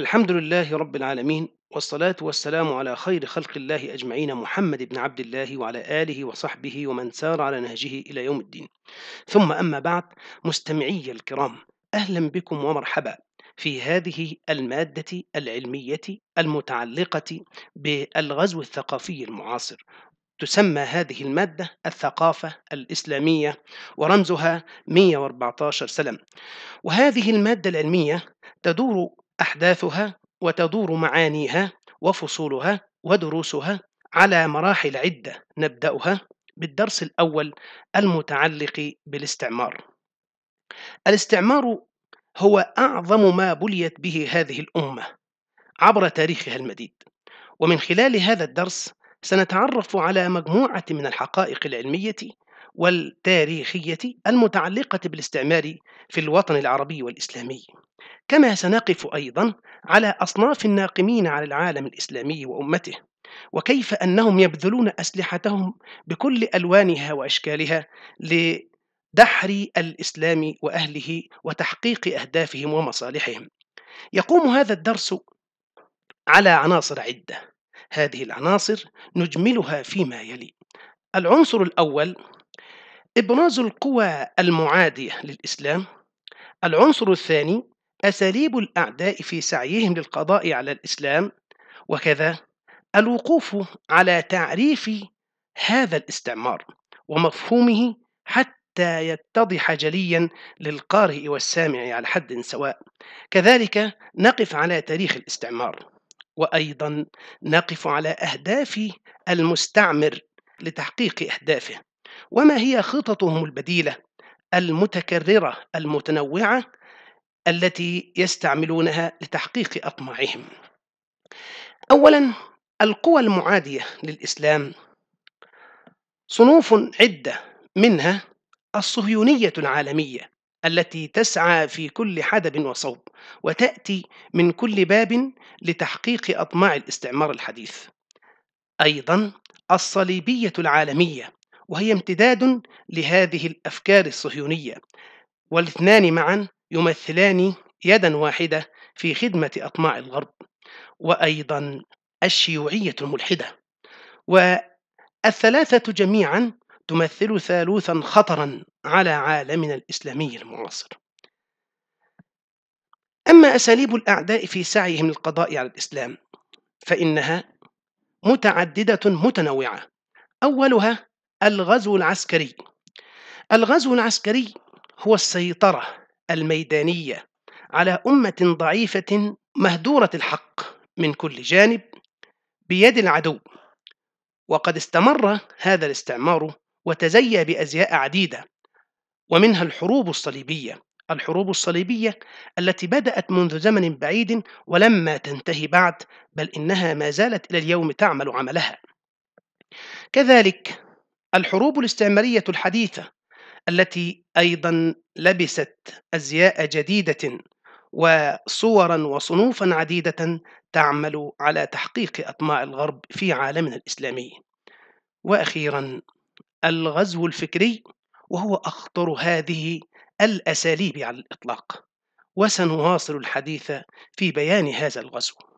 الحمد لله رب العالمين والصلاة والسلام على خير خلق الله أجمعين محمد بن عبد الله وعلى آله وصحبه ومن سار على نهجه إلى يوم الدين ثم أما بعد مستمعي الكرام أهلا بكم ومرحبا في هذه المادة العلمية المتعلقة بالغزو الثقافي المعاصر تسمى هذه المادة الثقافة الإسلامية ورمزها 114 سلم وهذه المادة العلمية تدور أحداثها وتدور معانيها وفصولها ودروسها على مراحل عدة نبدأها بالدرس الأول المتعلق بالاستعمار. الاستعمار هو أعظم ما بليت به هذه الأمة عبر تاريخها المديد، ومن خلال هذا الدرس سنتعرف على مجموعة من الحقائق العلمية والتاريخية المتعلقة بالاستعمار في الوطن العربي والإسلامي. كما سنقف أيضا على أصناف الناقمين على العالم الإسلامي وأمته وكيف أنهم يبذلون أسلحتهم بكل ألوانها وأشكالها لدحر الإسلام وأهله وتحقيق أهدافهم ومصالحهم يقوم هذا الدرس على عناصر عدة هذه العناصر نجملها فيما يلي العنصر الأول إبراز القوى المعادية للإسلام العنصر الثاني أساليب الأعداء في سعيهم للقضاء على الإسلام وكذا الوقوف على تعريف هذا الاستعمار ومفهومه حتى يتضح جليا للقارئ والسامع على حد سواء كذلك نقف على تاريخ الاستعمار وايضا نقف على اهداف المستعمر لتحقيق اهدافه وما هي خططهم البديله المتكرره المتنوعه التي يستعملونها لتحقيق أطماعهم. أولاً القوى المعادية للإسلام صنوف عدة منها الصهيونية العالمية التي تسعى في كل حدب وصوب وتأتي من كل باب لتحقيق أطماع الاستعمار الحديث. أيضاً الصليبية العالمية وهي امتداد لهذه الأفكار الصهيونية والاثنان معا يمثلان يدا واحدة في خدمة أطماع الغرب وأيضا الشيوعية الملحدة والثلاثة جميعا تمثل ثالوثا خطرا على عالمنا الإسلامي المعاصر أما أساليب الأعداء في سعيهم للقضاء على الإسلام فإنها متعددة متنوعة أولها الغزو العسكري الغزو العسكري هو السيطرة الميدانية على أمة ضعيفة مهدورة الحق من كل جانب بيد العدو وقد استمر هذا الاستعمار وتزيى بأزياء عديدة ومنها الحروب الصليبية الحروب الصليبية التي بدأت منذ زمن بعيد ولما تنتهي بعد بل إنها ما زالت إلى اليوم تعمل عملها كذلك الحروب الاستعمارية الحديثة التي أيضا لبست أزياء جديدة وصورا وصنوفا عديدة تعمل على تحقيق أطماع الغرب في عالمنا الإسلامي وأخيرا الغزو الفكري وهو أخطر هذه الأساليب على الإطلاق وسنواصل الحديث في بيان هذا الغزو